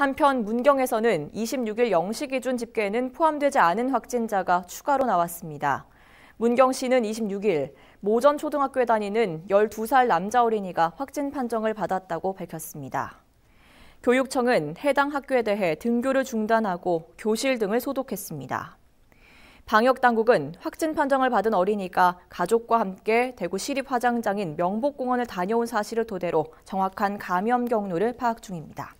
한편 문경에서는 26일 0시 기준 집계에는 포함되지 않은 확진자가 추가로 나왔습니다. 문경 시는 26일 모전 초등학교에 다니는 12살 남자 어린이가 확진 판정을 받았다고 밝혔습니다. 교육청은 해당 학교에 대해 등교를 중단하고 교실 등을 소독했습니다. 방역 당국은 확진 판정을 받은 어린이가 가족과 함께 대구 시립 화장장인 명복공원을 다녀온 사실을 토대로 정확한 감염 경로를 파악 중입니다.